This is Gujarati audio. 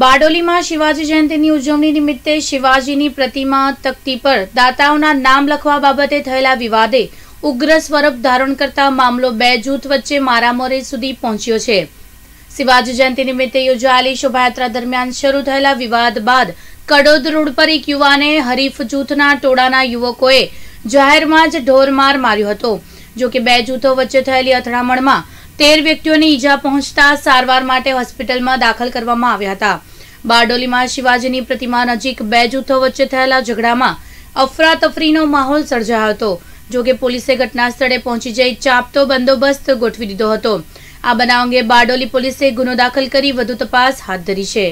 બારડોલીમાં શિવાજી જયંતિની ઉજવણી નિમિત્તે શિવાજીની પ્રતિમા તકતી પર દાતાઓના નામ લખવા બાબતે થયેલા વિવાદે ઉગ્ર સ્વરૂપ ધારણ કરતા મામલો બે જૂથ વચ્ચે મારામારી સુધી પહોંચ્યો છે શિવાજી જયંતિ નિમિત્તે યોજાયેલી શોભાયાત્રા દરમિયાન શરૂ થયેલા વિવાદ બાદ કડોદ રોડ પર એક યુવાને હરીફ જૂથના ટોળાના યુવકોએ જાહેરમાં જ ઢોરમાર માર્યો હતો જો કે બે જૂથો વચ્ચે થયેલી અથડામણમાં તેર વ્યક્તિઓને ઈજા પહોંચતા સારવાર માટે હોસ્પિટલમાં દાખલ કરવામાં આવ્યા હતા બારડોલીમાં શિવાજીની પ્રતિમા નજીક બે જૂથો વચ્ચે થયેલા ઝઘડામાં અફરાતફરીનો માહોલ સર્જાયો હતો જોકે પોલીસે ઘટના સ્થળે પહોંચી જઈ ચાપતો બંદોબસ્ત ગોઠવી દીધો હતો આ બનાવ અંગે બારડોલી પોલીસે ગુનો દાખલ કરી વધુ તપાસ હાથ ધરી છે